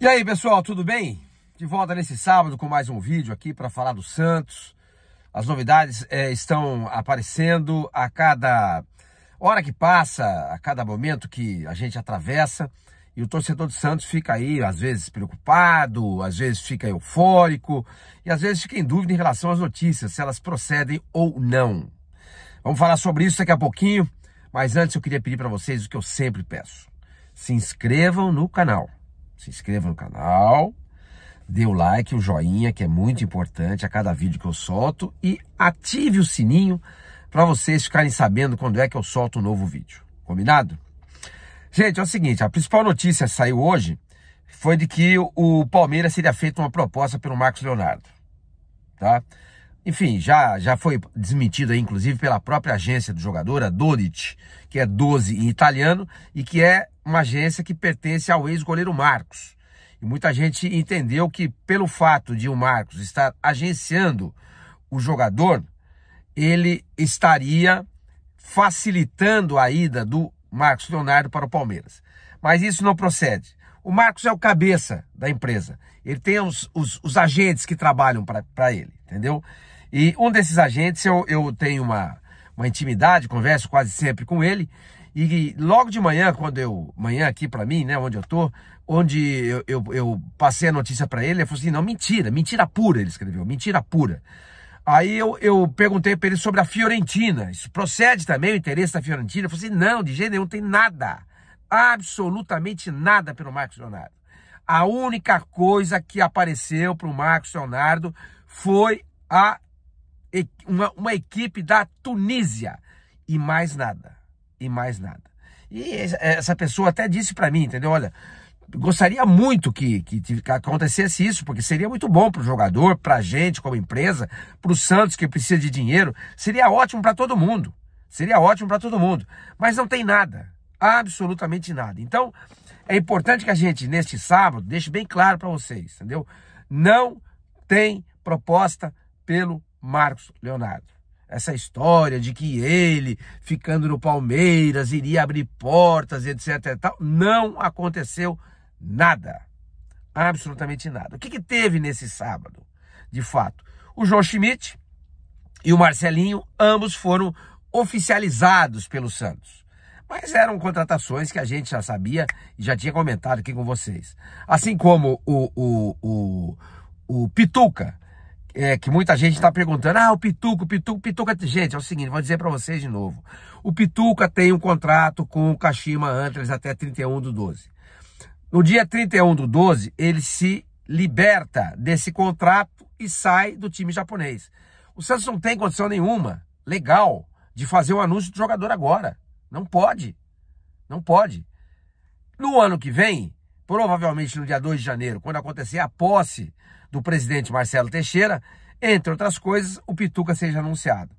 E aí pessoal, tudo bem? De volta nesse sábado com mais um vídeo aqui para falar do Santos. As novidades é, estão aparecendo a cada hora que passa, a cada momento que a gente atravessa. E o torcedor do Santos fica aí, às vezes, preocupado, às vezes fica eufórico e às vezes fica em dúvida em relação às notícias, se elas procedem ou não. Vamos falar sobre isso daqui a pouquinho, mas antes eu queria pedir para vocês o que eu sempre peço: se inscrevam no canal se inscreva no canal, dê o like, o joinha, que é muito importante a cada vídeo que eu solto, e ative o sininho para vocês ficarem sabendo quando é que eu solto um novo vídeo. Combinado? Gente, é o seguinte, a principal notícia que saiu hoje foi de que o Palmeiras seria feito uma proposta pelo Marcos Leonardo, tá? Enfim, já, já foi desmentido aí, inclusive, pela própria agência do jogador, a Dolic, que é 12 em italiano e que é uma agência que pertence ao ex-goleiro Marcos. E muita gente entendeu que, pelo fato de o Marcos estar agenciando o jogador, ele estaria facilitando a ida do Marcos Leonardo para o Palmeiras. Mas isso não procede. O Marcos é o cabeça da empresa. Ele tem os, os, os agentes que trabalham para ele, entendeu? E um desses agentes, eu, eu tenho uma, uma intimidade, converso quase sempre com ele, e logo de manhã, quando eu. Manhã aqui para mim, né, onde eu tô, onde eu, eu, eu passei a notícia para ele, ele falou assim: não, mentira, mentira pura, ele escreveu, mentira pura. Aí eu, eu perguntei para ele sobre a Fiorentina. Isso procede também o interesse da Fiorentina? Ele falou assim: não, de jeito nenhum, tem nada. Absolutamente nada pelo Marcos Leonardo. A única coisa que apareceu para o Marcos Leonardo foi a, uma, uma equipe da Tunísia e mais nada e mais nada. E essa pessoa até disse para mim, entendeu? Olha, gostaria muito que, que, que, acontecesse isso, porque seria muito bom para o jogador, para a gente como empresa, para o Santos que precisa de dinheiro, seria ótimo para todo mundo, seria ótimo para todo mundo, mas não tem nada, absolutamente nada. Então é importante que a gente neste sábado deixe bem claro para vocês, entendeu? Não tem proposta pelo Marcos Leonardo essa história de que ele, ficando no Palmeiras, iria abrir portas, etc. E tal. Não aconteceu nada. Absolutamente nada. O que, que teve nesse sábado, de fato? O João Schmidt e o Marcelinho, ambos foram oficializados pelo Santos. Mas eram contratações que a gente já sabia e já tinha comentado aqui com vocês. Assim como o, o, o, o Pituca é, que muita gente está perguntando, ah, o Pituca, o Pituca, o Pituca... Gente, é o seguinte, vou dizer para vocês de novo. O Pituca tem um contrato com o Kashima Antlers até 31 do 12. No dia 31 do 12, ele se liberta desse contrato e sai do time japonês. O Santos não tem condição nenhuma, legal, de fazer o anúncio do jogador agora. Não pode. Não pode. No ano que vem, provavelmente no dia 2 de janeiro, quando acontecer a posse do presidente Marcelo Teixeira, entre outras coisas, o Pituca seja anunciado.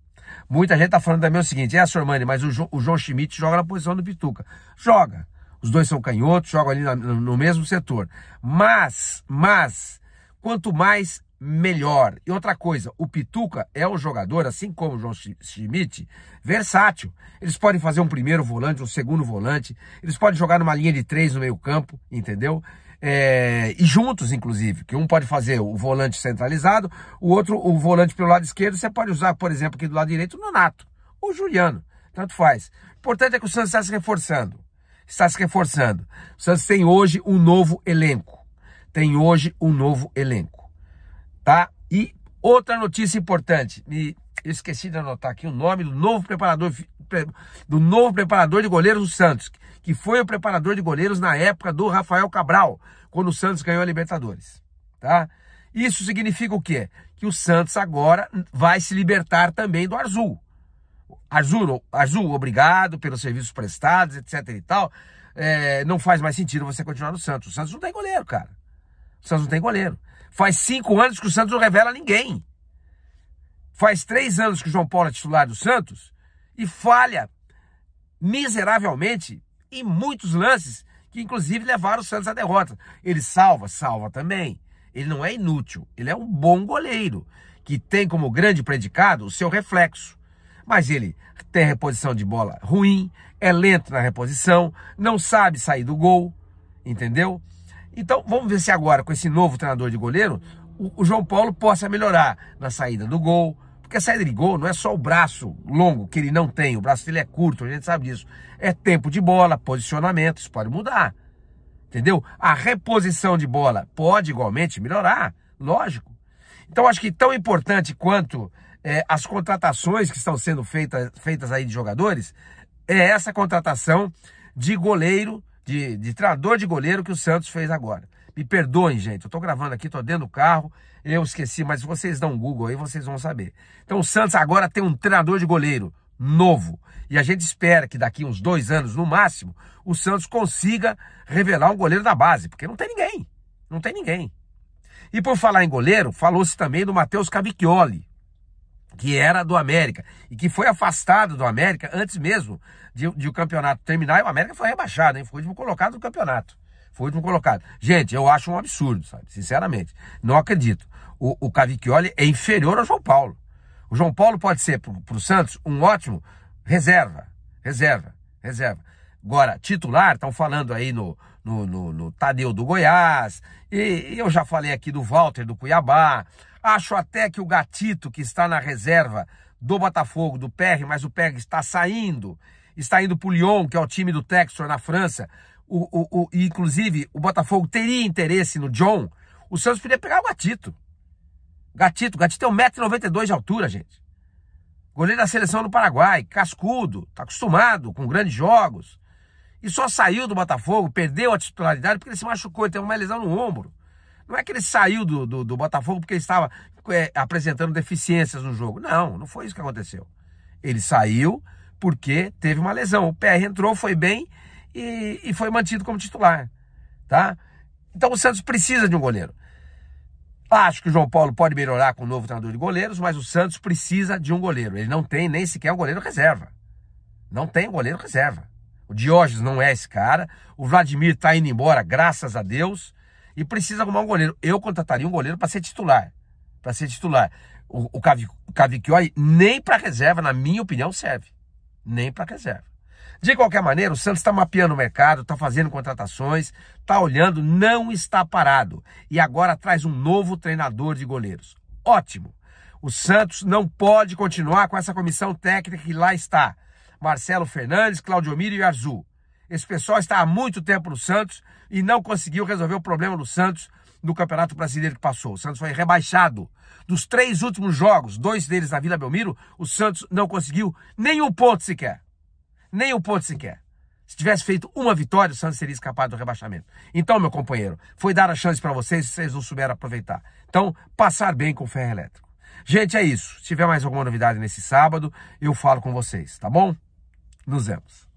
Muita gente tá falando também o seguinte, é, Mani, mas o, jo, o João Schmidt joga na posição do Pituca. Joga. Os dois são canhotos, jogam ali na, no mesmo setor. Mas, mas, quanto mais melhor. E outra coisa, o Pituca é um jogador, assim como o João Schmidt, versátil. Eles podem fazer um primeiro volante, um segundo volante, eles podem jogar numa linha de três no meio campo, entendeu? É, e juntos, inclusive, que um pode fazer o volante centralizado, o outro, o volante pelo lado esquerdo, você pode usar, por exemplo, aqui do lado direito, o Nonato, ou o Juliano, tanto faz. O importante é que o Santos está se reforçando, está se reforçando. O Santos tem hoje um novo elenco, tem hoje um novo elenco tá? E outra notícia importante, me esqueci de anotar aqui o nome do novo preparador do novo preparador de goleiros do Santos, que foi o preparador de goleiros na época do Rafael Cabral, quando o Santos ganhou a Libertadores, tá? Isso significa o quê? Que o Santos agora vai se libertar também do Azul. Azul, Azul, obrigado pelos serviços prestados, etc e tal. É, não faz mais sentido você continuar no Santos. O Santos não tem goleiro, cara. O Santos não tem goleiro. Faz cinco anos que o Santos não revela ninguém. Faz três anos que o João Paulo é titular do Santos e falha miseravelmente em muitos lances que inclusive levaram o Santos à derrota. Ele salva, salva também. Ele não é inútil, ele é um bom goleiro que tem como grande predicado o seu reflexo. Mas ele tem reposição de bola ruim, é lento na reposição, não sabe sair do gol, entendeu? Então, vamos ver se agora, com esse novo treinador de goleiro, o, o João Paulo possa melhorar na saída do gol, porque a saída de gol não é só o braço longo, que ele não tem, o braço dele é curto, a gente sabe disso. É tempo de bola, posicionamento, isso pode mudar. Entendeu? A reposição de bola pode igualmente melhorar, lógico. Então acho que tão importante quanto é, as contratações que estão sendo feitas feitas aí de jogadores, é essa contratação de goleiro de, de treinador de goleiro que o Santos fez agora. Me perdoem, gente, eu tô gravando aqui, tô dentro do carro, eu esqueci, mas vocês dão um Google aí, vocês vão saber. Então o Santos agora tem um treinador de goleiro novo. E a gente espera que daqui uns dois anos, no máximo, o Santos consiga revelar um goleiro da base, porque não tem ninguém. Não tem ninguém. E por falar em goleiro, falou-se também do Matheus Cavicchioli que era do América e que foi afastado do América antes mesmo de, de o campeonato terminar. E o América foi rebaixado, hein? Foi o último colocado do campeonato. Foi o último colocado. Gente, eu acho um absurdo, sabe? Sinceramente, não acredito. O, o Cavicchioli é inferior ao João Paulo. O João Paulo pode ser para o Santos um ótimo reserva, reserva, reserva. Agora, titular, estão falando aí no, no, no, no Tadeu do Goiás, e, e eu já falei aqui do Walter do Cuiabá. Acho até que o Gatito, que está na reserva do Botafogo, do PR, mas o PR está saindo, está indo para o Lyon, que é o time do Textor na França. O, o, o, inclusive, o Botafogo teria interesse no John. O Santos poderia pegar o Gatito. Gatito, Gatito tem é 1,92m de altura, gente. Goleiro da seleção do Paraguai, cascudo, tá acostumado com grandes jogos. E só saiu do Botafogo, perdeu a titularidade porque ele se machucou, ele teve uma lesão no ombro. Não é que ele saiu do, do, do Botafogo porque ele estava é, apresentando deficiências no jogo. Não, não foi isso que aconteceu. Ele saiu porque teve uma lesão. O PR entrou, foi bem e, e foi mantido como titular. Tá? Então o Santos precisa de um goleiro. Acho que o João Paulo pode melhorar com o novo treinador de goleiros, mas o Santos precisa de um goleiro. Ele não tem nem sequer um goleiro reserva. Não tem um goleiro reserva. O Diógenes não é esse cara. O Vladimir está indo embora, graças a Deus e precisa arrumar um goleiro. Eu contrataria um goleiro para ser titular. Para ser titular. O, o, Cavic, nem para reserva, na minha opinião, serve. Nem para reserva. De qualquer maneira, o Santos está mapeando o mercado, está fazendo contratações, está olhando, não está parado. E agora traz um novo treinador de goleiros. Ótimo. O Santos não pode continuar com essa comissão técnica que lá está. Marcelo Fernandes, Claudio Miro e Arzu. Esse pessoal está há muito tempo no Santos e não conseguiu resolver o problema do Santos no Campeonato Brasileiro que passou. O Santos foi rebaixado. Dos três últimos jogos, dois deles na Vila Belmiro, o Santos não conseguiu nenhum ponto sequer. Nenhum ponto sequer. Se tivesse feito uma vitória, o Santos seria escapado do rebaixamento. Então, meu companheiro, foi dar a chance para vocês se vocês não souberam aproveitar. Então, passar bem com o ferro elétrico. Gente, é isso. Se tiver mais alguma novidade nesse sábado, eu falo com vocês, tá bom? Nos vemos.